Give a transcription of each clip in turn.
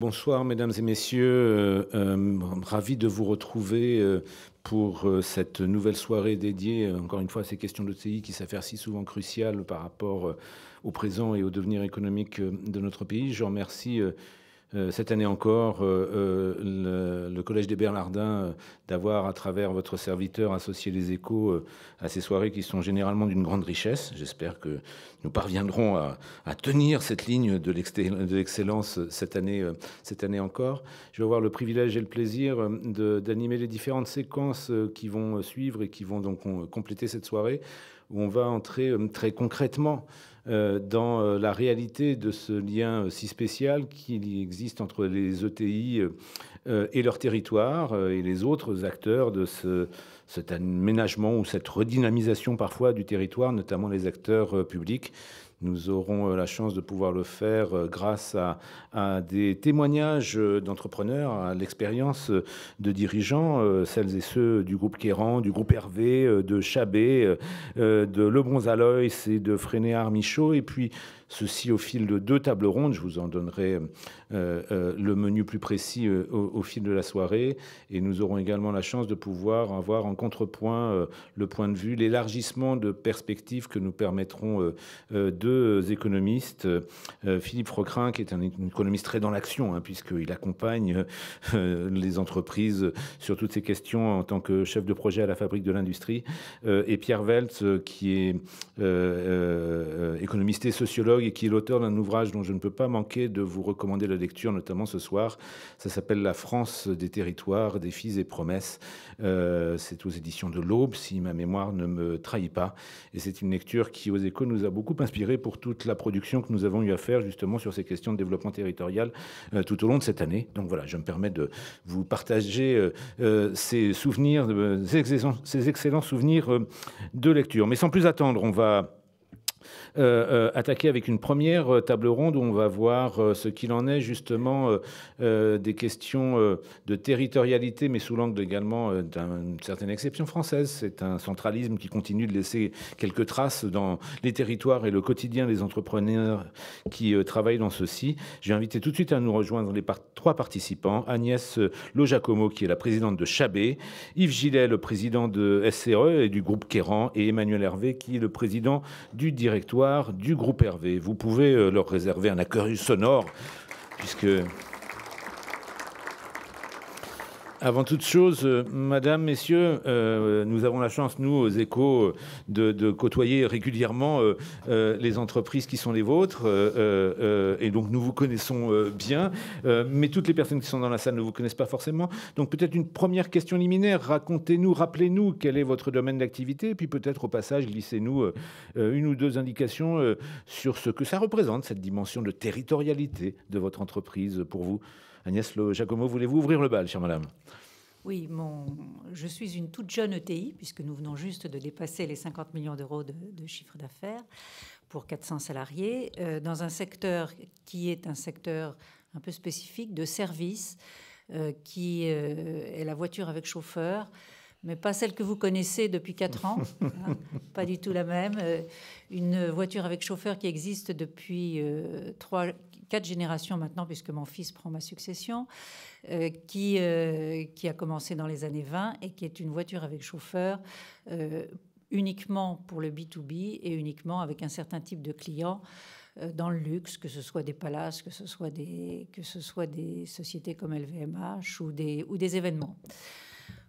Bonsoir mesdames et messieurs, euh, euh, ravi de vous retrouver euh, pour cette nouvelle soirée dédiée encore une fois à ces questions d'OTI qui s'affairent si souvent cruciales par rapport au présent et au devenir économique de notre pays. Je remercie euh, cette année encore, euh, euh, le, Collège des Bernardins, d'avoir à travers votre serviteur associé les échos à ces soirées qui sont généralement d'une grande richesse. J'espère que nous parviendrons à, tenir cette ligne de l'excellence cette année, cette année encore. Je vais avoir le privilège et le plaisir d'animer les différentes séquences qui vont suivre et qui vont donc compléter cette soirée où on va entrer très concrètement euh, dans euh, la réalité de ce lien euh, si spécial qu'il existe entre les ETI et leur territoire et les autres acteurs de cet aménagement ou cette redynamisation parfois du territoire, notamment les acteurs publics. Nous aurons euh, la chance de pouvoir le faire euh, grâce à, des témoignages euh, d'entrepreneurs, à l'expérience de dirigeants, celles et ceux du groupe Kéran, du groupe Hervé, de Chabé, de Lebronzalois et de Freiné Armichaud. Et puis, Ceci au fil de deux tables rondes. Je vous en donnerai euh, euh, le menu plus précis euh, au, fil de la soirée. Et nous aurons également la chance de pouvoir avoir en contrepoint le point de vue, l'élargissement de perspectives que nous permettront deux économistes. Philippe Frocrin, qui est un économiste très dans l'action, puisque hein, puisqu'il accompagne les entreprises sur toutes ces questions en tant que chef de projet à la Fabrique de l'Industrie. et Pierre Veltz, qui est économiste et sociologue et qui est l'auteur d'un ouvrage dont je ne peux pas manquer de vous recommander la lecture, notamment ce soir. Ça s'appelle La France des territoires, défis et promesses. Euh, c'est aux éditions de l'Aube, si ma mémoire ne me trahit pas. Et c'est une lecture qui, aux échos, nous a beaucoup inspiré pour toute la production que nous avons eu à faire justement sur ces questions de développement territorial euh, tout au long de cette année. Donc voilà, je me permets de vous partager euh, ces souvenirs, ces excellents souvenirs de lecture. Mais sans plus attendre, on va euh, euh, attaquer avec une première euh, table ronde où on va voir euh, ce qu'il en est justement des questions de territorialité, mais sous l'angle également d'une certaine exception française. C'est un centralisme qui continue de laisser quelques traces dans les territoires et le quotidien des entrepreneurs qui travaillent dans ceci. J'ai invité tout de suite à nous rejoindre les trois participants. Agnès Lojacomo, qui est la présidente de Chabé, Yves Gillet, le président de SCE et du groupe Kéran, et Emmanuel Hervé, qui est le président du directoire du groupe Hervé. Vous pouvez euh, leur réserver un accueil sonore, puisque avant toute chose, euh, Madame, Messieurs, euh, nous avons la chance, nous, aux échos, euh, de, côtoyer régulièrement les entreprises qui sont les vôtres. et donc, nous vous connaissons bien. mais toutes les personnes qui sont dans la salle ne vous connaissent pas forcément. Donc, peut-être une première question liminaire. Racontez-nous, rappelez-nous quel est votre domaine d'activité. Et puis, peut-être, au passage, glissez-nous une ou deux indications sur ce que ça représente, cette dimension de territorialité de votre entreprise pour vous. Agnès Le Giacomo, voulez-vous ouvrir le bal, chère madame oui, je suis une toute jeune ETI, puisque nous venons juste de dépasser les 50 millions d'euros de, chiffre d'affaires pour 400 salariés, euh, dans un secteur qui est un secteur un peu spécifique de services, euh, qui euh, est la voiture avec chauffeur, mais pas celle que vous connaissez depuis 4 ans, hein, pas du tout la même. une voiture avec chauffeur qui existe depuis 3, quatre générations maintenant, puisque mon fils prend ma succession, euh, euh, qui, a commencé dans les années 20 et qui est une voiture avec chauffeur euh, uniquement pour le B2B et uniquement avec un certain type de clients dans le luxe, que ce soit des palaces, que ce soit des, que ce soit des sociétés comme LVMH ou des, ou des événements.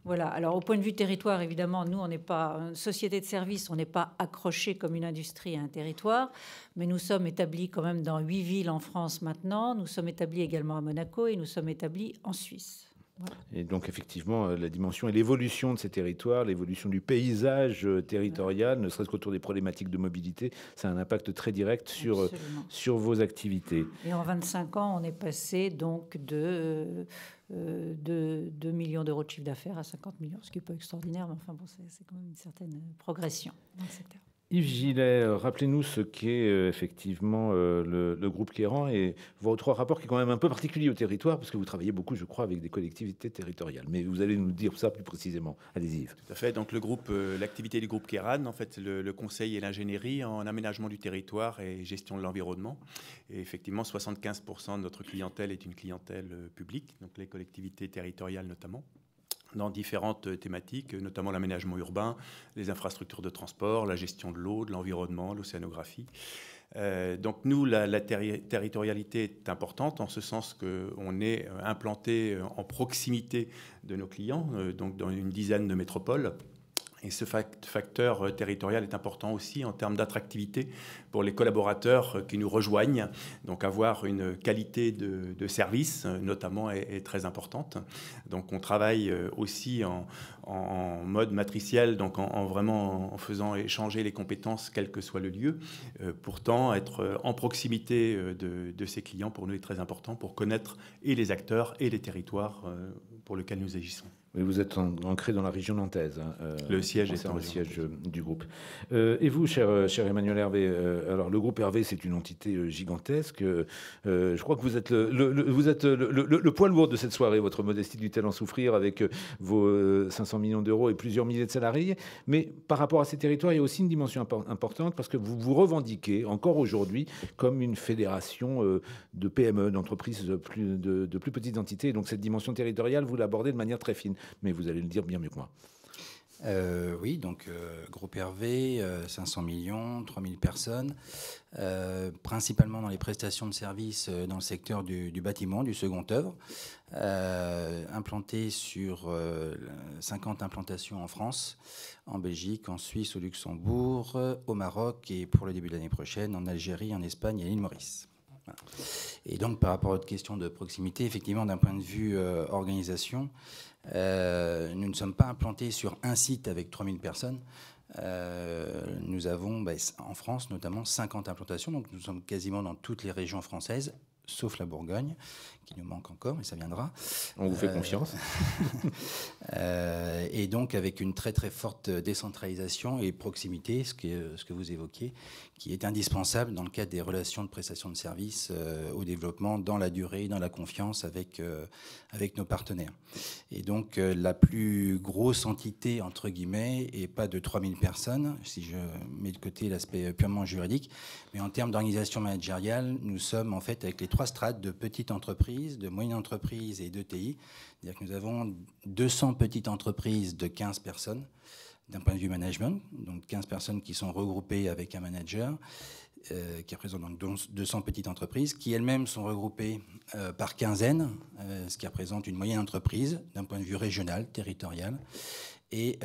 Voilà. Alors, au point de vue territoire, évidemment, nous, on n'est pas une société de service, on n'est pas accroché comme une industrie à un territoire, mais nous sommes établis quand même dans huit villes en France maintenant. Nous sommes établis également à Monaco et nous sommes établis en Suisse. Et donc effectivement, euh, la dimension et l'évolution de ces territoires, l'évolution du paysage euh, territorial, ne serait-ce qu'autour des problématiques de mobilité, ça a un impact très direct sur, euh, sur vos activités. Et en 25 ans, on est passé donc de, de 2 millions d'euros de chiffre d'affaires à 50 millions, ce qui est pas extraordinaire, mais enfin bon, c'est quand même une certaine progression dans le secteur. Yves Gillet, euh, rappelez-nous ce qu'est euh, effectivement euh, le, groupe Quéran et vos trois rapports qui est quand même un peu particulier au territoire, parce que vous travaillez beaucoup, je crois, avec des collectivités territoriales. Mais vous allez nous dire ça plus précisément. Allez-y, Yves. Tout à fait. Donc, le groupe, l'activité du groupe Quéran, en fait, le, le conseil et l'ingénierie en aménagement du territoire et gestion de l'environnement. Et effectivement, 75% de notre clientèle est une clientèle publique, donc les collectivités territoriales notamment dans différentes thématiques, notamment l'aménagement urbain, les infrastructures de transport, la gestion de l'eau, de l'environnement, l'océanographie. Euh, donc nous, la, territorialité est importante en ce sens qu'on est euh, implanté euh, en proximité de nos clients, donc dans une dizaine de métropoles. Et ce facteur euh, territorial est important aussi en termes d'attractivité pour les collaborateurs euh, qui nous rejoignent. Donc avoir une qualité de, service, euh, notamment, est, très importante. Donc on travaille aussi en, mode matriciel, donc en, vraiment en faisant échanger les compétences, quel que soit le lieu. Pourtant, être en proximité de, ces ses clients, pour nous, est très important pour connaître et les acteurs et les territoires pour lesquels nous agissons vous êtes ancré dans la région nantaise. Hein, euh, le siège est le siège euh, du groupe. Euh, et vous, cher, cher Emmanuel Hervé, alors le groupe Hervé, c'est une entité gigantesque. je crois que vous êtes, le, poids lourd de cette soirée. Votre modestie du elle en souffrir avec vos 500 millions d'euros et plusieurs milliers de salariés Mais par rapport à ces territoires, il y a aussi une dimension importante parce que vous vous revendiquez encore aujourd'hui comme une fédération de PME, d'entreprises de, plus petites entités. donc cette dimension territoriale, vous l'abordez de manière très fine mais vous allez le dire bien mieux que moi. Euh, oui, donc euh, groupe Hervé, 500 euh, millions, 3000 personnes, principalement dans les prestations de services dans le secteur du, bâtiment, du second œuvre, implanté sur 50 implantations en France, en Belgique, en Suisse, au Luxembourg, au Maroc et pour le début de l'année prochaine en Algérie, en Espagne et l'île Maurice. Et donc par rapport à votre question de proximité, effectivement d'un point de vue organisation, euh, nous ne sommes pas implantés sur un site avec 3000 personnes. Euh, nous avons bah, en France notamment 50 implantations, donc nous sommes quasiment dans toutes les régions françaises, sauf la Bourgogne, qui nous manque encore, mais ça viendra. On vous fait euh, confiance. et donc avec une très très forte décentralisation et proximité, ce que, ce que vous évoquiez, qui est indispensable dans le cadre des relations de prestation de services euh, au développement, dans la durée, dans la confiance avec, euh, avec nos partenaires. Et donc euh, la plus grosse entité, entre guillemets, et pas de 3000 personnes, si je mets de côté l'aspect purement juridique, mais en termes d'organisation managériale, nous sommes en fait avec les trois strates de petites entreprises, de moyennes entreprises et d'ETI. C'est-à-dire que nous avons 200 petites entreprises de 15 personnes d'un point de vue management, donc 15 personnes qui sont regroupées avec un manager, euh, qui représente donc 200 petites entreprises, qui elles-mêmes sont regroupées euh, par quinzaine, euh, ce qui représente une moyenne entreprise d'un point de vue régional, territorial. Et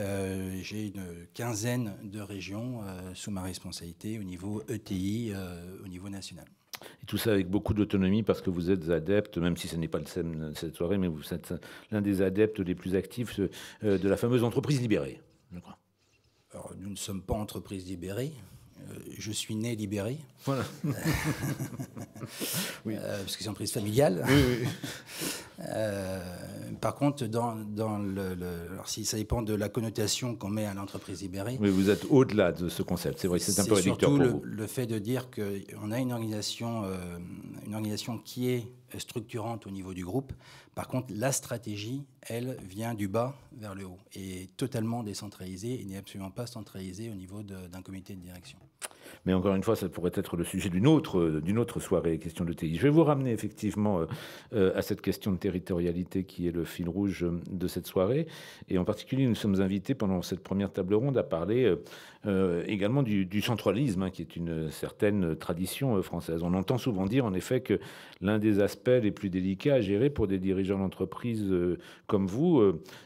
j'ai une quinzaine de régions sous ma responsabilité au niveau ETI, au niveau national. Et tout ça avec beaucoup d'autonomie parce que vous êtes adepte, même si ce n'est pas le thème cette soirée, mais vous êtes l'un des adeptes les plus actifs de la fameuse entreprise libérée. Alors, nous ne sommes pas entreprise libérée. Euh, je suis né libéré. Voilà. Euh, euh, parce que c'est une entreprise familiale. Oui, par contre, dans, dans le, si ça dépend de la connotation qu'on met à l'entreprise libérée. Mais vous êtes au-delà de ce concept, c'est vrai, c'est un peu réducteur surtout le, le fait de dire qu'on a une organisation une organisation qui est structurante au niveau du groupe. Par contre, la stratégie, elle, vient du bas vers le haut et est totalement décentralisée et n'est absolument pas centralisée au niveau d'un comité de direction. Mais encore une fois, ça pourrait être le sujet d'une autre, euh, d'une autre soirée, question de TI. Je vais vous ramener effectivement euh, euh, à cette question de territorialité qui est le fil rouge de cette soirée. Et en particulier, nous sommes invités pendant cette première table ronde à parler également du, centralisme, hein, qui est une certaine tradition française. On entend souvent dire, en effet, que l'un des aspects les plus délicats à gérer pour des dirigeants d'entreprise comme vous,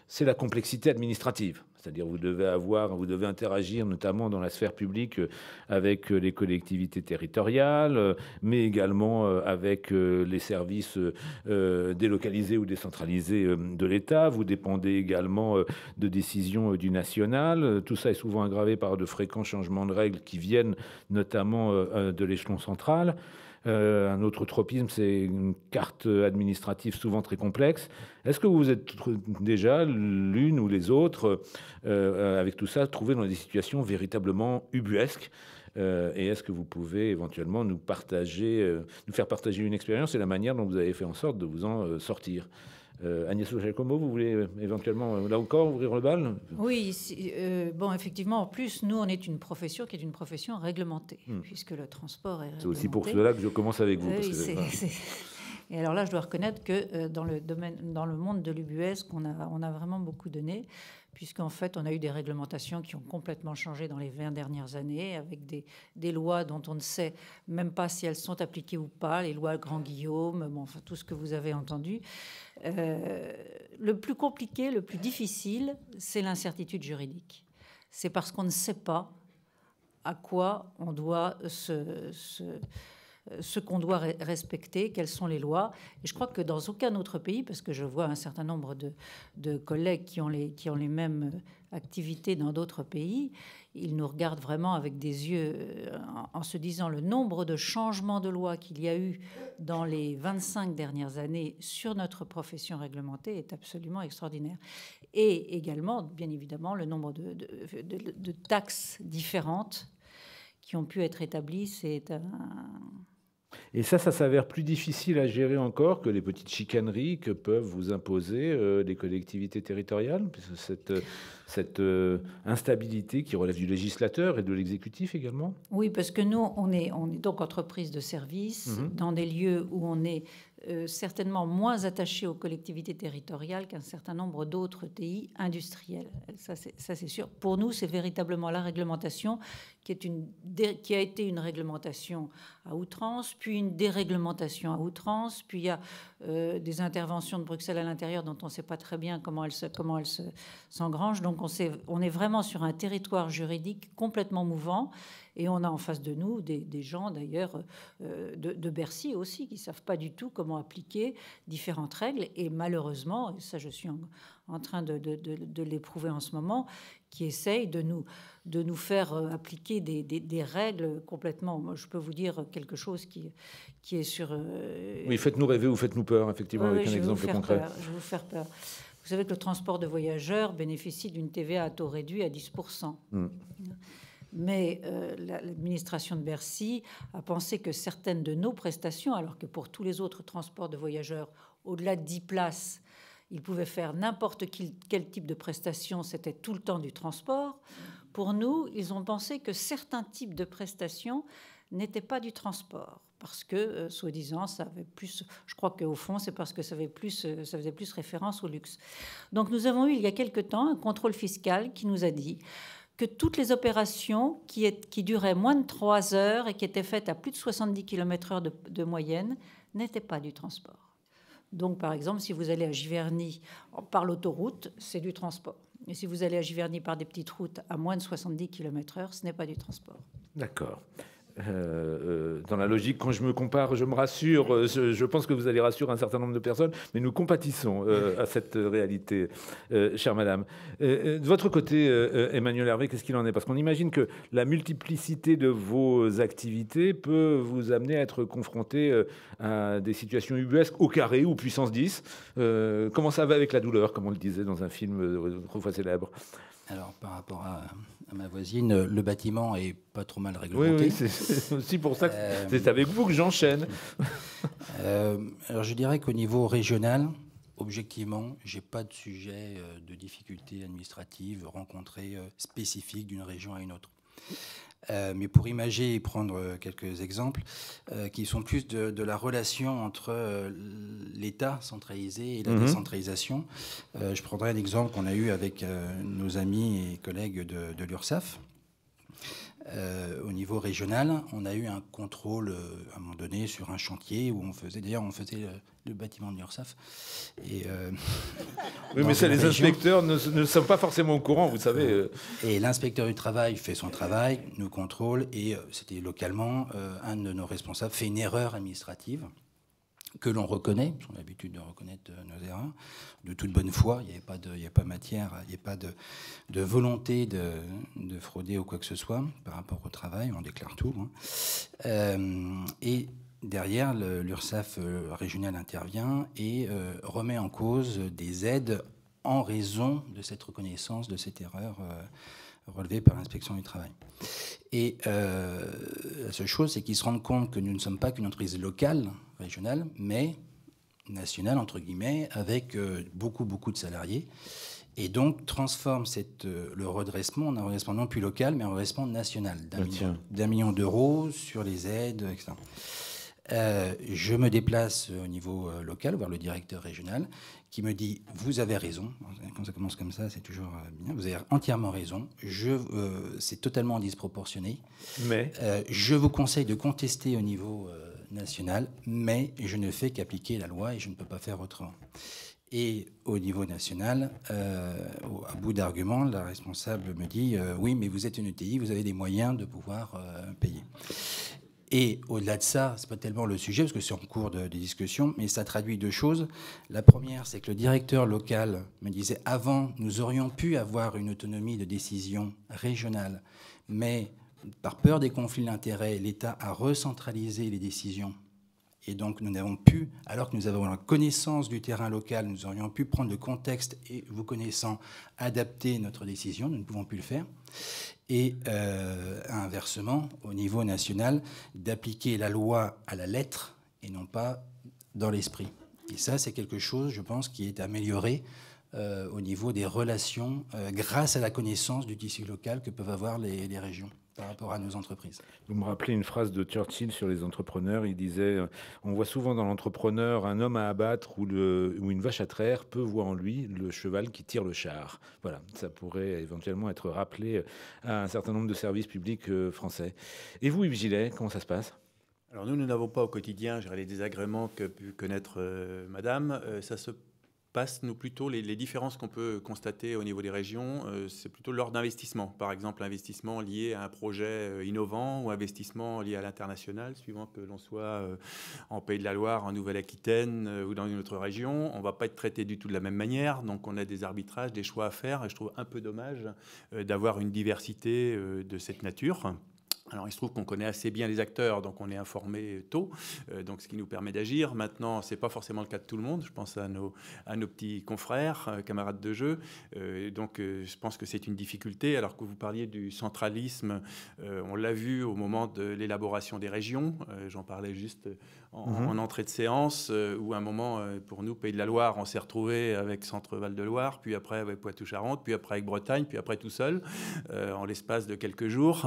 c'est la complexité administrative. C'est-à-dire vous devez vous devez interagir notamment dans la sphère publique euh, avec euh, les collectivités territoriales, euh, mais également avec les services délocalisés ou décentralisés de l'État. Vous dépendez également de décisions du national. Tout ça est souvent aggravé par de fréquents changements de règles qui viennent notamment de l'échelon central. Euh, un autre tropisme, c'est une carte administrative souvent très complexe. Est-ce que vous êtes déjà l'une ou les autres, euh, euh, avec tout ça, trouvés dans des situations véritablement ubuesques Et est-ce que vous pouvez éventuellement nous partager, nous faire partager une expérience et la manière dont vous avez fait en sorte de vous en sortir euh, Agnès Giacomo, vous voulez euh, éventuellement, euh, là encore, ouvrir le bal Oui, bon, effectivement, en plus, nous, on est une profession qui est une profession réglementée, hmm. puisque le transport est réglementé. C'est aussi pour cela que je commence avec vous. et alors là, je dois reconnaître que dans le domaine, dans le monde de l'UBS, qu'on a, on a vraiment beaucoup donné puisqu'en fait, on a eu des réglementations qui ont complètement changé dans les 20 dernières années, avec des, lois dont on ne sait même pas si elles sont appliquées ou pas, les lois Grand Guillaume, bon, enfin, tout ce que vous avez entendu. Euh, le plus compliqué, le plus difficile, c'est l'incertitude juridique. C'est parce qu'on ne sait pas à quoi on doit se ce qu'on doit respecter, quelles sont les lois. Et je crois que dans aucun autre pays, parce que je vois un certain nombre de, collègues qui ont, les, mêmes euh, activités dans d'autres pays, ils nous regardent vraiment avec des yeux euh, en, se disant le nombre de changements de loi qu'il y a eu dans les 25 dernières années sur notre profession réglementée est absolument extraordinaire. Et également, bien évidemment, le nombre de, de taxes différentes qui ont pu être établies, c'est un et ça, ça s'avère plus difficile à gérer encore que les petites chicaneries que peuvent vous imposer euh, les collectivités territoriales, puisque cette, euh, instabilité qui relève du législateur et de l'exécutif également. Oui, parce que nous, on est, donc entreprise de service mhm. dans des lieux où on est euh, certainement moins attachés aux collectivités territoriales qu'un certain nombre d'autres TI industriels. Ça, c'est sûr. Pour nous, c'est véritablement la réglementation qui, est une, qui a été une réglementation à outrance, puis une déréglementation à outrance, puis il y a euh, des interventions de Bruxelles à l'intérieur dont on ne sait pas très bien comment elles s'engrangent. Se, comment se, Donc on est vraiment sur un territoire juridique complètement mouvant et on a en face de nous des, gens, d'ailleurs, euh, de, Bercy aussi, qui ne savent pas du tout comment appliquer différentes règles. Et malheureusement, ça je suis en, train de, l'éprouver en ce moment, qui essayent de nous, de nous faire euh, appliquer des, règles complètement. Moi, je peux vous dire quelque chose qui, qui est sur. Euh, oui, faites-nous rêver ou faites-nous peur, effectivement, avec un exemple concret. je vais vous faire peur. Vous savez que le transport de voyageurs bénéficie d'une TVA à taux réduit à 10% mais euh, l'administration de Bercy a pensé que certaines de nos prestations, alors que pour tous les autres transports de voyageurs au-delà de 10 places, ils pouvaient faire n'importe quel type de prestation, c'était tout le temps du transport. Pour nous, ils ont pensé que certains types de prestations n'étaient pas du transport parce que, euh, soi-disant, ça avait plus. Je crois qu'au fond, c'est parce que ça, euh, ça faisait plus référence au luxe. Donc, nous avons eu il y a quelque temps un contrôle fiscal qui nous a dit que toutes les opérations qui, duraient moins de 3 heures et qui étaient faites à plus de 70 km/h de, de moyenne n'étaient pas du transport. Donc, par exemple, si vous allez à Giverny par l'autoroute, c'est du transport. Et si vous allez à Giverny par des petites routes à moins de 70 km/h, ce n'est pas du transport. D'accord. Euh, euh, dans la logique, quand je me compare, je me rassure, euh, je, pense que vous allez rassurer un certain nombre de personnes, mais nous compatissons à cette réalité, chère madame. de votre côté, Emmanuel Hervé, qu'est-ce qu'il en est Parce qu'on imagine que la multiplicité de vos activités peut vous amener à être confronté à des situations ubuesques au carré ou puissance 10. comment ça va avec la douleur, comme on le disait dans un film trop célèbre Alors, par rapport à ma voisine, le bâtiment est pas trop mal réglementé. Oui, c'est aussi pour ça que euh, c'est avec vous que j'enchaîne. Euh, alors je dirais qu'au niveau régional, objectivement, j'ai pas de sujet euh, de difficultés administrative rencontrées spécifiques d'une région à une autre. Euh, mais pour imaginer et prendre euh, quelques exemples, euh, qui sont plus de, la relation entre l'État centralisé et la mhm. décentralisation. je prendrai un exemple qu'on a eu avec nos amis et collègues de, de euh, au niveau régional, on a eu un contrôle euh, à un moment donné sur un chantier où on faisait, d'ailleurs, on faisait euh, le, bâtiment de l'URSSAF. Et, oui, mais les inspecteurs ne, sont pas forcément au courant, vous savez. Et l'inspecteur du travail fait son travail, nous contrôle, et c'était localement, un de nos responsables fait une erreur administrative que l'on reconnaît, on a l'habitude de reconnaître euh, nos erreurs, de toute bonne foi, il n'y a pas de, a pas matière, il n'y a pas de, volonté de, frauder ou quoi que ce soit par rapport au travail, on déclare tout. Hein. Euh, et derrière, l'URSSAF euh, régional intervient et remet en cause des aides en raison de cette reconnaissance, de cette erreur relevé par l'inspection du travail. Et euh, la seule chose, c'est qu'ils se rendent compte que nous ne sommes pas qu'une entreprise locale, régionale, mais nationale, entre guillemets, avec euh, beaucoup, beaucoup de salariés. Et donc, transforme cette, euh, le redressement en un redressement non plus local, mais en redressement national, ah, d'un million d'euros sur les aides, etc. Euh, je me déplace euh, au niveau euh, local, voir le directeur régional, qui me dit Vous avez raison. Quand ça commence comme ça, c'est toujours bien. Vous avez entièrement raison. c'est totalement disproportionné. je vous conseille de contester au niveau national, mais je ne fais qu'appliquer la loi et je ne peux pas faire autrement. Et au niveau national, à bout d'arguments, la responsable me dit Oui, mais vous êtes une ETI, vous avez des moyens de pouvoir payer. Et au-delà de ça, c'est pas tellement le sujet, parce que c'est en cours de, de, discussion, mais ça traduit deux choses. La première, c'est que le directeur local me disait, avant, nous aurions pu avoir une autonomie de décision régionale, mais par peur des conflits d'intérêts, l'État a recentralisé les décisions et donc nous n'avons pu, alors que nous avons la connaissance du terrain local, nous aurions pu prendre le contexte et vous connaissant, adapter notre décision, nous ne pouvons plus le faire. Et euh, inversement, au niveau national, d'appliquer la loi à la lettre et non pas dans l'esprit. Et ça, c'est quelque chose, je pense, qui est amélioré euh, au niveau des relations euh, grâce à la connaissance du tissu local que peuvent avoir les régions par rapport à nos entreprises. Vous me rappelez une phrase de Churchill sur les entrepreneurs. Il disait euh, On voit souvent dans l'entrepreneur un homme à abattre ou, le, ou une vache à traire, peu voit en lui le cheval qui tire le char. Voilà, ça pourrait éventuellement être rappelé euh, à un certain nombre de services publics euh, français. Et vous, Yves Gillet, comment ça se passe alors nous, nous n'avons pas au quotidien les désagréments que pu connaître Madame. ça se passe nous plutôt les, différences qu'on peut constater au niveau des régions, euh, c'est plutôt l'ordre d'investissement. Par exemple, investissement lié à un projet euh, innovant ou investissement lié à l'international, suivant que l'on soit euh, en Pays de la Loire, en Nouvelle-Aquitaine ou dans une autre région, on ne va pas être traité du tout de la même manière. Donc on a des arbitrages, des choix à faire et je trouve un peu dommage d'avoir une diversité de cette nature. Alors, il se trouve qu'on connaît assez bien les acteurs, donc on est informé tôt, euh, donc ce qui nous permet d'agir. Maintenant, c'est pas forcément le cas de tout le monde. Je pense à nos, à nos petits confrères, euh, camarades de jeu. Euh, donc, je pense que c'est une difficulté. Alors que vous parliez du centralisme, on l'a vu au moment de l'élaboration des régions. J'en parlais juste en, mhm. en, entrée de séance, où à un moment, pour nous, Pays de la Loire, on s'est retrouvé avec Centre-Val de Loire, puis après avec Poitou-Charentes, puis après avec Bretagne, puis après tout seul, en l'espace de quelques jours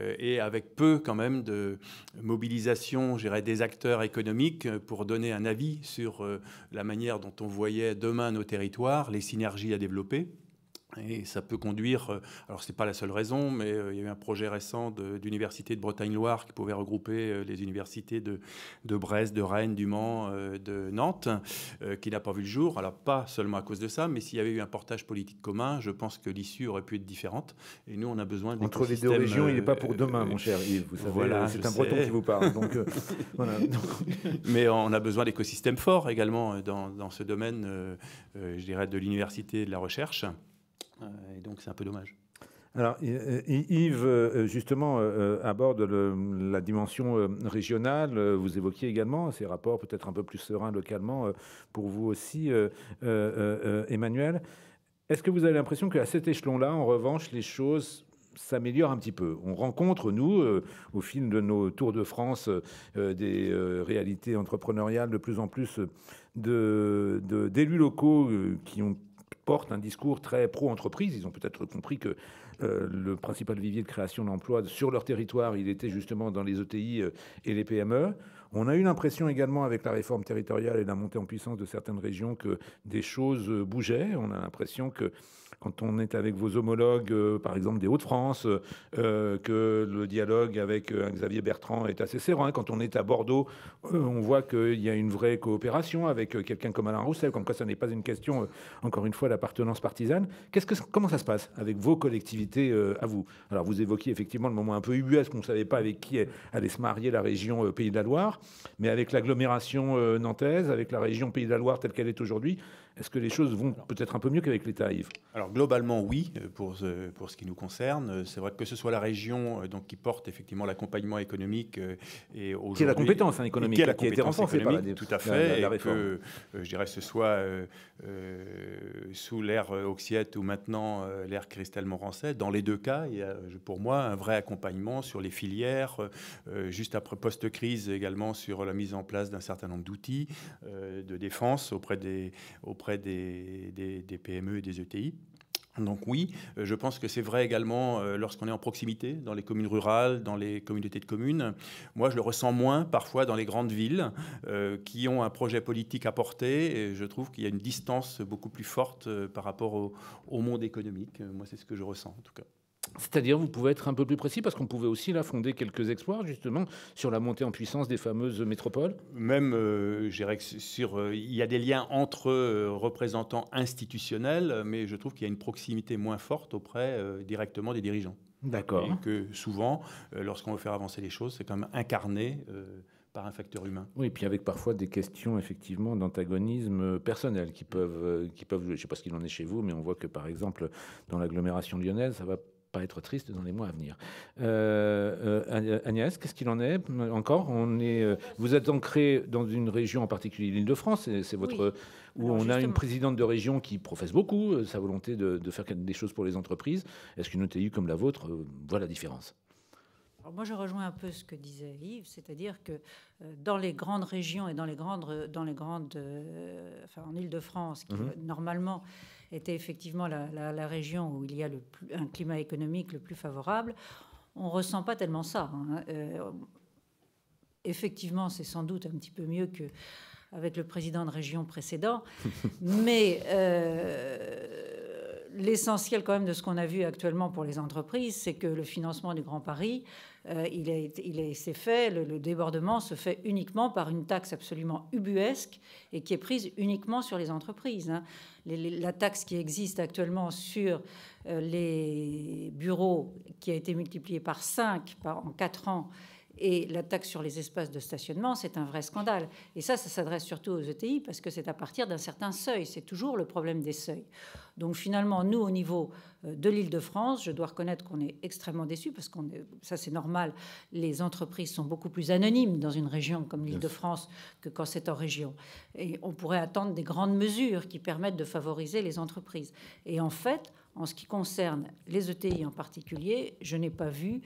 euh, et avec peu quand même de mobilisation, j'irais, des acteurs économiques euh, pour donner un avis sur euh, la manière dont on voyait demain nos territoires, les synergies à développer. Et ça peut conduire, euh, alors c'est pas la seule raison, mais euh, il y a eu un projet récent d'université de, Bretagne-Loire qui pouvait regrouper euh, les universités de, Brest, de Rennes, du Mans, de Nantes, qui n'a pas vu le jour. Alors pas seulement à cause de ça, mais s'il y avait eu un portage politique commun, je pense que l'issue aurait pu être différente. Et nous, on a besoin de Entre les deux régions, il n'est pas pour demain, mon cher Yves. Vous savez, voilà, c'est un Breton qui vous parle. Donc, mais on a besoin d'écosystèmes forts également dans, dans ce domaine, je dirais, de l'université et de la recherche. Euh, et donc c'est un peu dommage. Alors, Yves, euh, justement, euh, aborde la dimension régionale. Vous évoquiez également ces rapports peut-être un peu plus sereins localement pour vous aussi, Emmanuel. Est-ce que vous avez l'impression qu'à cet échelon-là, en revanche, les choses s'améliorent un petit peu. On rencontre, nous, au fil de nos tours de France, des réalités entrepreneuriales de plus en plus d'élus de, locaux qui ont portent un discours très pro-entreprise. Ils ont peut-être compris que euh, le principal vivier de création d'emplois sur leur territoire, il était justement dans les ETI euh, et les PME. On a eu l'impression également avec la réforme territoriale et la montée en puissance de certaines régions que des choses euh, bougeaient. On a l'impression que quand on est avec vos homologues, euh, par exemple des Hauts-de-France, euh, que le dialogue avec euh, Xavier Bertrand est assez serein. Quand on est à Bordeaux, on voit qu'il y a une vraie coopération avec quelqu'un comme Alain Roussel, comme quoi ça n'est pas une question, encore une fois, d'appartenance partisane. que, comment ça se passe avec vos collectivités à vous Alors, vous évoquiez effectivement le moment un peu ubuesque, qu'on ne savait pas avec qui allait se marier la région Pays de la Loire, mais avec l'agglomération nantaise, avec la région Pays de la Loire telle qu'elle est aujourd'hui, est-ce que les choses vont peut-être un peu mieux qu'avec l'État, Yves Alors globalement, oui, pour, euh, pour ce qui nous concerne. Euh, c'est vrai que ce soit la région euh, donc, qui porte effectivement l'accompagnement économique et Qui la compétence hein, économique, qui, la a été renforcée par la, Tout à fait, la, que, je dirais, ce soit sous l'ère Oxiette ou maintenant l'ère Christelle Morancet, dans les deux cas, il y a pour moi un vrai accompagnement sur les filières, juste après post-crise également sur la mise en place d'un certain nombre d'outils de défense auprès des... Auprès des, des, PME et des ETI. Donc oui, euh, je pense que c'est vrai également euh, lorsqu'on est en proximité, dans les communes rurales, dans les communautés de communes. Moi, je le ressens moins parfois dans les grandes villes euh, qui ont un projet politique à porter. Et je trouve qu'il y a une distance beaucoup plus forte par rapport au monde économique. Moi, c'est ce que je ressens en tout cas. C'est-à-dire, vous pouvez être un peu plus précis parce qu'on pouvait aussi là fonder quelques exploits justement sur la montée en puissance des fameuses métropoles. Même, euh, je sur, euh, il y a des liens entre euh, représentants institutionnels, euh, mais je trouve qu'il y a une proximité moins forte auprès directement des dirigeants. D'accord. que souvent, lorsqu'on veut faire avancer les choses, c'est quand même incarné par un facteur humain. Oui, et puis avec parfois des questions effectivement d'antagonisme personnel qui peuvent, qui peuvent Je ne sais pas ce qu'il en est chez vous, mais on voit que par exemple dans l'agglomération lyonnaise, ça va pas être triste dans les mois à venir. Euh, euh, Agnès, qu'est-ce qu'il en est encore on est, euh, Vous êtes ancrée dans une région en particulier, l'Île-de-France, c'est votre où on a une présidente de région qui professe beaucoup sa volonté de, faire des choses pour les entreprises. Est-ce qu'une OTU comme la vôtre voit la différence moi, je rejoins un peu ce que disait Yves, c'est-à-dire que dans les grandes régions et dans les grandes, dans les grandes, enfin en Île-de-France, mhm. normalement était effectivement la, région où il y a le plus, un climat économique le plus favorable, on ne ressent pas tellement ça. Hein. Euh, effectivement, c'est sans doute un petit peu mieux qu'avec le président de région précédent, mais euh, l'essentiel quand même de ce qu'on a vu actuellement pour les entreprises, c'est que le financement du Grand Paris, euh, il, il s'est fait, le, débordement se fait uniquement par une taxe absolument ubuesque et qui est prise uniquement sur les entreprises. Hein. la taxe qui existe actuellement sur euh, les bureaux, qui a été multipliée par 5 par, en 4 ans, et la taxe sur les espaces de stationnement, c'est un vrai scandale. Et ça, ça s'adresse surtout aux ETI parce que c'est à partir d'un certain seuil. C'est toujours le problème des seuils. Donc finalement, nous, au niveau euh, de l'Île-de-France, je dois reconnaître qu'on est extrêmement déçus parce qu'on ça c'est normal. Les entreprises sont beaucoup plus anonymes dans une région comme l'Île-de-France que quand c'est en région. Et on pourrait attendre des grandes mesures qui permettent de favoriser les entreprises. Et en fait, en ce qui concerne les ETI en particulier, je n'ai pas vu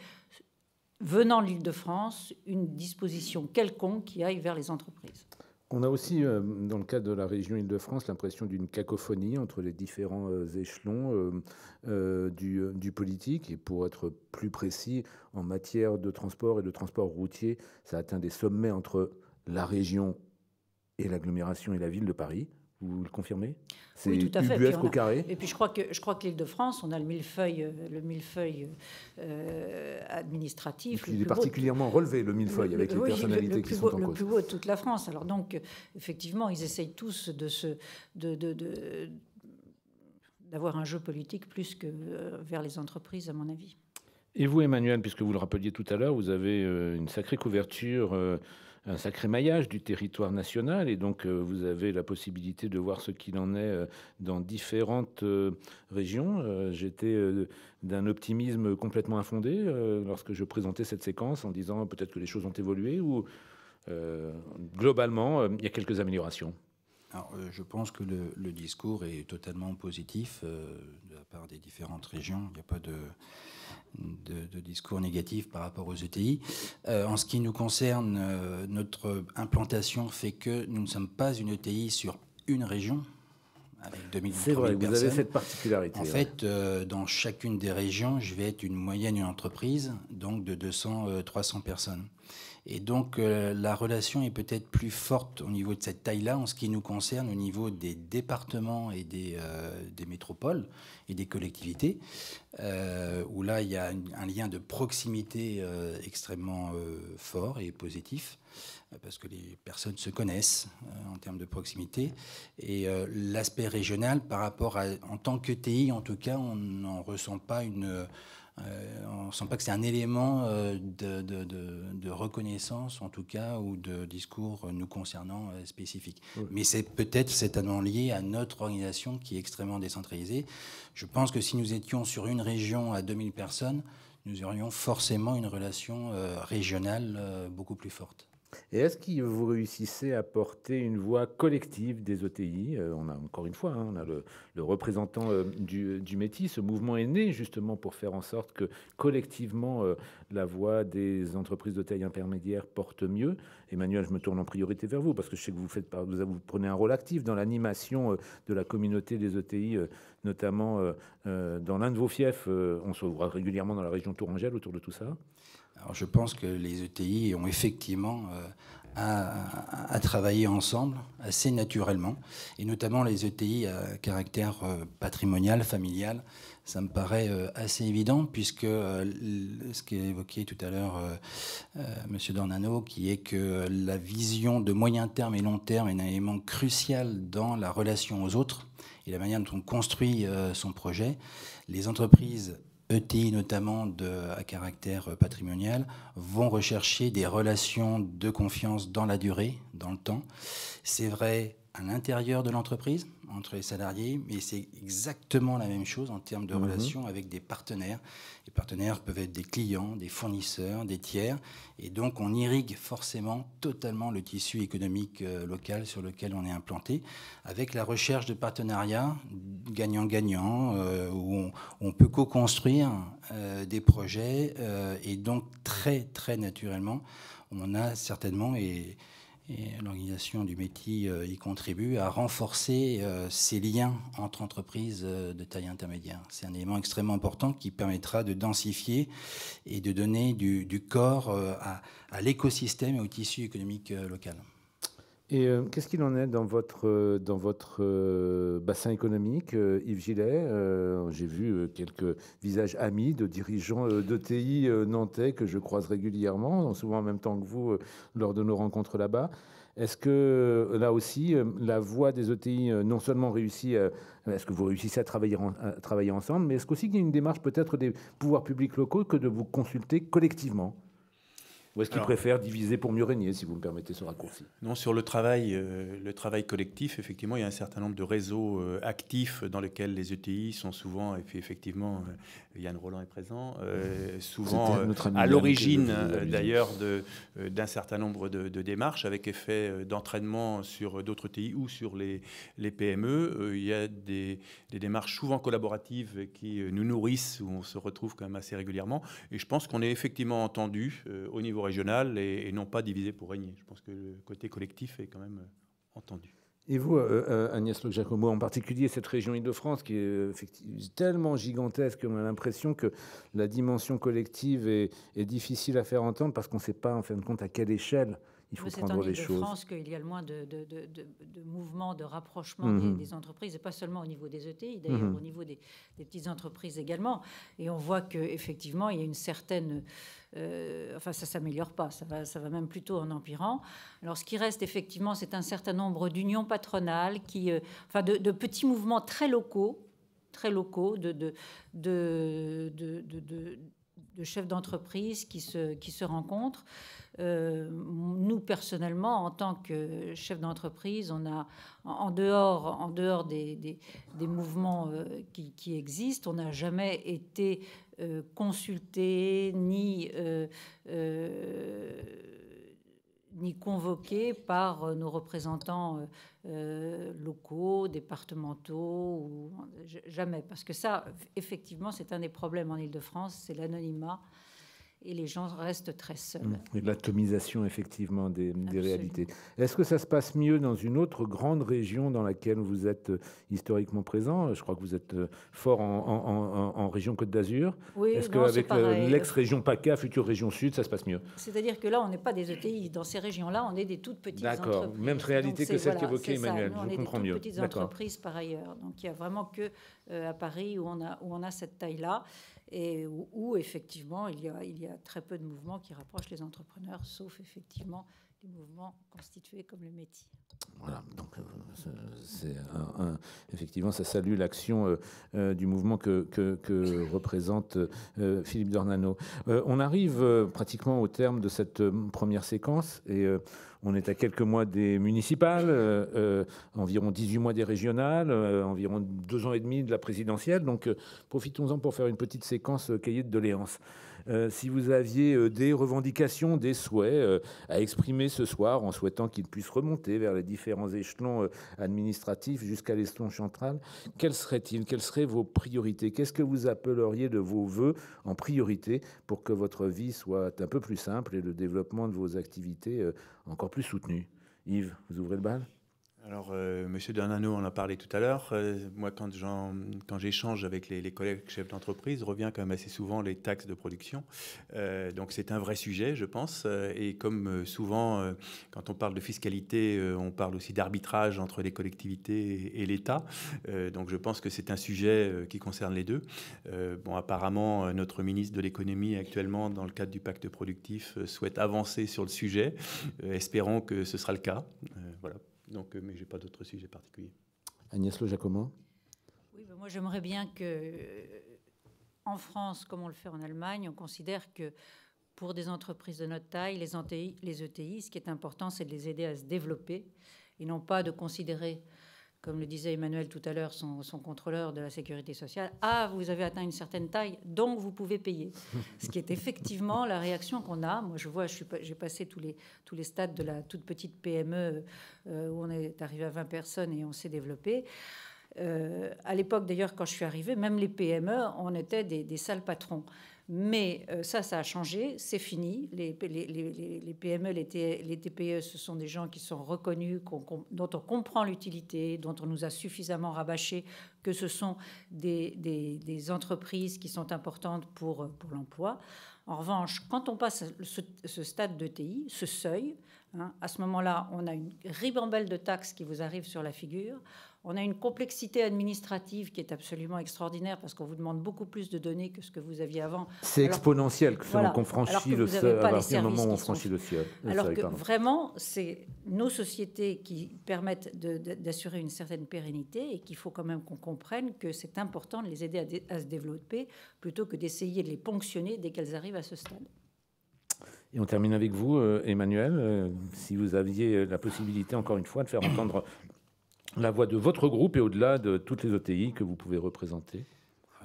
venant l'Île-de-France, une disposition quelconque qui aille vers les entreprises. On a aussi, euh, dans le cadre de la région Île-de-France, l'impression d'une cacophonie entre les différents euh, échelons euh, du, du, politique. Et pour être plus précis, en matière de transport et de transport routier, ça atteint des sommets entre la région et l'agglomération et la ville de Paris. Vous le confirmez C'est oui, tout à fait. carré. Et puis je crois que je crois que l'Île-de-France, on a le millefeuille, euh, le millefeuille euh, administratif. il est particulièrement relevé le millefeuille avec les personnalités qui sont en Le plus haut de toute la France. Alors donc effectivement, ils essayent tous de se de, de d'avoir un jeu politique plus que euh, vers les entreprises, à mon avis. Et vous, Emmanuel, puisque vous le rappeliez tout à l'heure, vous avez une sacrée couverture un sacré maillage du territoire national et donc euh, vous avez la possibilité de voir ce qu'il en est euh, dans différentes euh, régions. J'étais d'un optimisme complètement infondé lorsque je présentais cette séquence en disant peut-être que les choses ont évolué ou globalement il y a quelques améliorations. Euh, je pense que le, discours est totalement positif euh, de la part des différentes régions. Il n'y a pas de, discours négatif par rapport aux ETI. Euh, en ce qui nous concerne, notre implantation fait que nous ne sommes pas une ETI sur une région. C'est vrai, vous avez cette particularité. En fait, dans chacune des régions, je vais être une moyenne une entreprise, donc de 200-300 personnes. Et donc euh, la relation est peut-être plus forte au niveau de cette taille-là en ce qui nous concerne au niveau des départements et des, euh, des métropoles et des collectivités, euh, où là il y a un lien de proximité extrêmement fort et positif, parce que les personnes se connaissent en termes de proximité. Et l'aspect régional par rapport à, en tant que TI en tout cas, on n'en ressent pas une euh, on ne sent pas que c'est un élément euh, de, reconnaissance, en tout cas, ou de discours euh, nous concernant spécifique. Mais c'est peut-être certainement lié à notre organisation qui est extrêmement décentralisée. Je pense que si nous étions sur une région à 2000 personnes, nous aurions forcément une relation régionale beaucoup plus forte. Et est-ce que vous réussissez à porter une voix collective des OTI euh, On a encore une fois, hein, on a le, représentant euh, du, métier. Ce mouvement est né justement pour faire en sorte que collectivement euh, la voix des entreprises de taille intermédiaire porte mieux. Emmanuel, je me tourne en priorité vers vous parce que je sais que vous faites, vous, vous prenez un rôle actif dans l'animation de la communauté des OTI, notamment dans l'un de vos fiefs. on se régulièrement dans la région Tourangelle autour de tout ça je pense que les ETI ont effectivement à, euh, travailler ensemble assez naturellement, et notamment les ETI à caractère euh, patrimonial, familial. Ça me paraît euh, assez évident, puisque ce qui évoqué tout à l'heure, Monsieur M. Dornano, qui est que la vision de moyen terme et long terme est un élément crucial dans la relation aux autres et la manière dont on construit son projet. Les entreprises ETI notamment de, à caractère euh, patrimonial vont rechercher des relations de confiance dans la durée, dans le temps. C'est vrai à l'intérieur de l'entreprise, entre les salariés, mais c'est exactement la même chose en termes de mhm. relations avec des partenaires partenaires peuvent être des clients, des fournisseurs, des tiers. Et donc, on irrigue forcément totalement le tissu économique euh, local sur lequel on est implanté, avec la recherche de partenariats gagnant-gagnant, euh, où on, peut co-construire euh, des projets. et donc, très, très naturellement, on a certainement, et, et l'organisation du métier euh, y contribue à renforcer euh, ces liens entre entreprises euh, de taille intermédiaire. C'est un élément extrêmement important qui permettra de densifier et de donner du, corps à l'écosystème et au tissu économique local. Et euh, qu'est-ce qu'il en est dans votre, euh, dans votre euh, bassin économique, Yves Gillet J'ai vu quelques visages amis de dirigeants d'ETI nantais que je croise régulièrement, souvent en même temps que vous lors de nos rencontres là-bas. Est-ce que là aussi, la voix des ETI non seulement réussit, est-ce que vous réussissez à travailler, travailler ensemble, mais est-ce qu'il y a une démarche peut-être des pouvoirs publics locaux que de vous consulter collectivement ou est-ce qu'il préfère diviser pour mieux régner, si vous me permettez ce raccourci Non, sur le travail, euh, le travail collectif, effectivement, il y a un certain nombre de réseaux euh, actifs dans lesquels les ETI sont souvent, et puis effectivement, euh, Yann Roland est présent, souvent à l'origine d'ailleurs d'un certain nombre de, démarches avec effet d'entraînement sur d'autres ETI ou sur les, les PME. il y a des, des démarches souvent collaboratives qui nous nourrissent, où on se retrouve quand même assez régulièrement. Et je pense qu'on est effectivement entendu au niveau régional et, non pas divisé pour régner. Je pense que le côté collectif est quand même euh, entendu. Et vous, euh, euh, Agnès Le Giacomo, en particulier cette région Île-de-France qui est tellement gigantesque, on a l'impression que la dimension collective est, est difficile à faire entendre parce qu'on ne sait pas en fin de compte à quelle échelle il faut prendre les choses. C'est en France qu'il y a le moins de, mouvements de rapprochement mhm. des, entreprises, et pas seulement au niveau des ETI, d'ailleurs mhm. au niveau des, petites entreprises également. Et on voit qu'effectivement, il y a une certaine... Euh, enfin, ça s'améliore pas, ça va, ça va même plutôt en empirant. Alors, ce qui reste, effectivement, c'est un certain nombre d'unions patronales, qui, euh, enfin, de petits mouvements très locaux, très locaux, de, de, de de chefs d'entreprise qui se, qui se rencontrent. Euh, nous, personnellement, en tant que chef d'entreprise, on a, en dehors, en dehors des, mouvements euh, qui, existent, on n'a jamais été euh, consulté ni ni convoqués par euh, nos représentants euh, euh, locaux, départementaux, ou, jamais. Parce que ça, effectivement, c'est un des problèmes en Ile-de-France, c'est l'anonymat et les gens restent très seuls. Mmh. Et l'atomisation, effectivement, des, réalités. Est-ce que ça se passe mieux dans une autre grande région dans laquelle vous êtes euh, historiquement présent Je crois que vous êtes euh, fort en, région Côte d'Azur. Oui, Est-ce qu'avec euh, l'ex-région PACA, future région Sud, ça se passe mieux C'est-à-dire que là, on n'est pas des ETI. Dans ces régions-là, on est des toutes petites entreprises. D'accord, même réalité que celle qu'évoquait Emmanuel. Je comprends mieux. petites entreprises par ailleurs. Donc il n'y a vraiment que à Paris où on a, où on a cette taille-là et où, effectivement il y a très peu de mouvements qui rapprochent les entrepreneurs, sauf effectivement mouvement constitué comme le métier. Voilà, donc euh, c'est effectivement, ça salue l'action euh, euh, du mouvement que, représente Philippe Dornano. on arrive pratiquement au terme de cette première séquence et on est à quelques mois des municipales, environ 18 mois des régionales, environ deux ans et demi de la présidentielle. Donc profitons-en pour faire une petite séquence cahier de doléances. Euh, si vous aviez euh, des revendications, des souhaits euh, à exprimer ce soir en souhaitant qu'ils puissent remonter vers les différents échelons administratifs jusqu'à l'échelon central, quels seraient-ils Quelles seraient vos priorités Qu'est-ce que vous appelleriez de vos voeux en priorité pour que votre vie soit un peu plus simple et le développement de vos activités encore plus soutenu Yves, vous ouvrez le bal alors, euh, Monsieur on en a parlé tout à l'heure. Euh, moi, quand, j'échange avec les, collègues chefs d'entreprise, revient quand même assez souvent les taxes de production. Euh, donc, c'est un vrai sujet, je pense. Et comme souvent, quand on parle de fiscalité, on parle aussi d'arbitrage entre les collectivités et, l'État. donc, je pense que c'est un sujet qui concerne les deux. bon, apparemment, notre ministre de l'économie actuellement, dans le cadre du pacte productif, souhaite avancer sur le sujet. espérons que ce sera le cas. voilà. Donc, euh, mais je n'ai pas d'autres sujets particuliers. Agnès Le Oui, ben moi j'aimerais bien que, euh, en France, comme on le fait en Allemagne, on considère que pour des entreprises de notre taille, les, ETI, les ETI ce qui est important, c'est de les aider à se développer et non pas de considérer comme le disait Emmanuel tout à l'heure, son, contrôleur de la sécurité sociale, ah, vous avez atteint une certaine taille, donc vous pouvez payer. Ce qui est effectivement la réaction qu'on a. Moi, je vois, j'ai passé tous les, tous les stades de la toute petite PME euh, où on est arrivé à 20 personnes et on s'est développé. Euh, à l'époque, d'ailleurs, quand je suis arrivé, même les PME, on était des, des sales patrons. Mais euh, ça, ça a changé, c'est fini. Les, PME, les, TPE, e, ce sont des gens qui sont reconnus, dont on comprend l'utilité, dont on nous a suffisamment rabâché que ce sont des, entreprises qui sont importantes euh, pour, l'emploi. En revanche, quand on passe ce, stade de TI, ce seuil, hein, à ce moment-là, on a une ribambelle de taxes qui vous arrive sur la figure on a une complexité administrative qui est absolument extraordinaire parce qu'on vous demande beaucoup plus de données que ce que vous aviez avant. C'est exponentiel que qu'on franchit le À moment où on franchit le ciel. Euh, Alors que vraiment, c'est nos sociétés qui permettent d'assurer une certaine pérennité et qu'il faut quand même qu'on comprenne que c'est important de les aider à se développer plutôt que d'essayer de les ponctionner dès qu'elles arrivent à ce stade. Et on termine avec vous, euh, Emmanuel. Euh, si vous aviez la possibilité, encore une fois, de faire entendre la voix de votre groupe et au-delà de toutes les OTI que vous pouvez représenter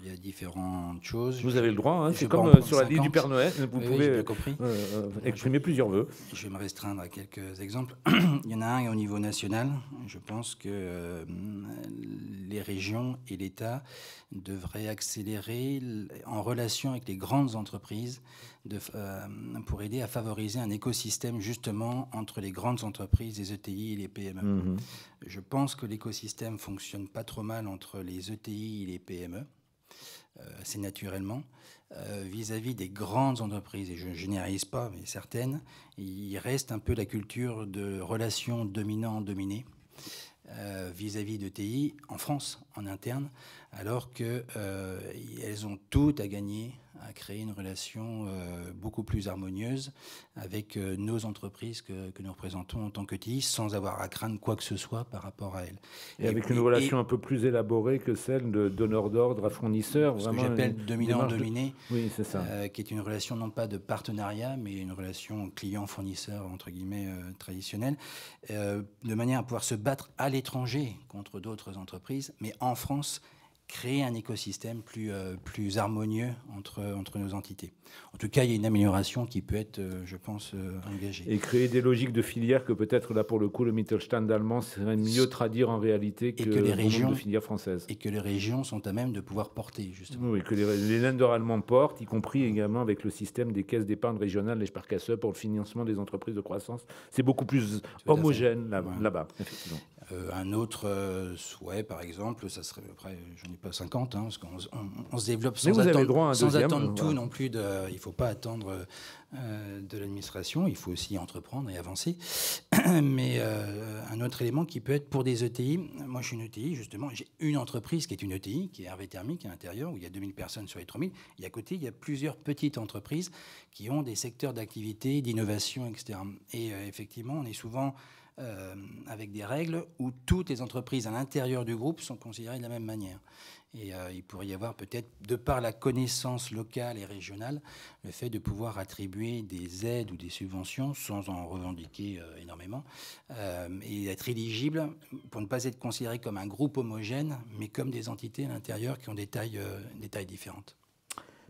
il y a différentes choses. Vous avez le droit, hein, c'est comme euh, sur la liste du Père Noël, vous pouvez euh, euh, exprimer plusieurs vœux. Je vais me restreindre à quelques exemples. il y en a un au niveau national. Je pense que les régions et l'État devraient accélérer en relation avec les grandes entreprises de, pour aider à favoriser un écosystème justement entre les grandes entreprises, les ETI et les PME. Mmh je pense que l'écosystème fonctionne pas trop mal entre les ETI et les PME. C'est euh, naturellement, euh, vis-à-vis des grandes entreprises, et je ne généralise pas, mais certaines, il reste un peu la culture de relations dominant dominées euh, vis vis-à-vis de TI en France, en interne, alors qu'elles ont tout à gagner à créer une relation euh, beaucoup plus harmonieuse avec euh, nos entreprises que, nous représentons en tant que TI, sans avoir à craindre quoi que ce soit par rapport à elles. Et, avec une relation un peu plus élaborée que celle de donneur d'ordre à fournisseur. Ce vraiment, que j'appelle dominant-dominé, de... oui, euh, qui est une relation non pas de partenariat, mais une relation client-fournisseur, entre guillemets, traditionnelle, de manière à pouvoir se battre à l'étranger contre d'autres entreprises, mais en France, créer un écosystème plus, euh, plus harmonieux entre, entre nos entités. En tout cas, il y a une amélioration qui peut être, euh, je pense, euh, engagée. Et créer des logiques de filières que peut-être, là, pour le coup, le Mittelstand allemand serait mieux traduire en réalité que, les régions, de françaises. Et que les régions sont à même de pouvoir porter, justement. Oui, que les, lenders allemands portent, y compris également avec le système des caisses d'épargne régionales, les Sparkasse, pour le financement des entreprises de croissance. C'est beaucoup plus homogène là-bas, effectivement. Euh, un autre euh, souhait, par exemple, ça serait, après, j'en ai pas 50, hein, parce qu'on on, se développe sans attendre, sans attendre tout non plus. De, il ne faut pas attendre euh, de l'administration, il faut aussi entreprendre et avancer. Mais un autre élément qui peut être pour des ETI, moi je suis une ETI, justement, j'ai une entreprise qui est une ETI, qui est Hervé Thermique à l'intérieur, où il y a 2000 personnes sur les 3000, et à côté, il y a plusieurs petites entreprises qui ont des secteurs d'activité, d'innovation, etc. Et effectivement, on est souvent euh, avec des règles où toutes les entreprises à l'intérieur du groupe sont considérées de la même manière. Et euh, il pourrait y avoir peut-être, de par la connaissance locale et régionale, le fait de pouvoir attribuer des aides ou des subventions sans en revendiquer euh, énormément, et être éligible pour ne pas être considéré comme un groupe homogène, mais comme des entités à l'intérieur qui ont des tailles, des tailles différentes.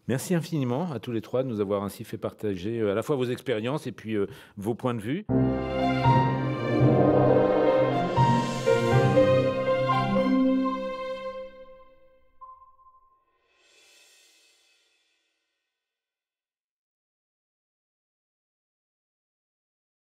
Merci infiniment à tous les trois de nous avoir ainsi fait partager à la fois vos expériences et puis vos points de vue. Thank you.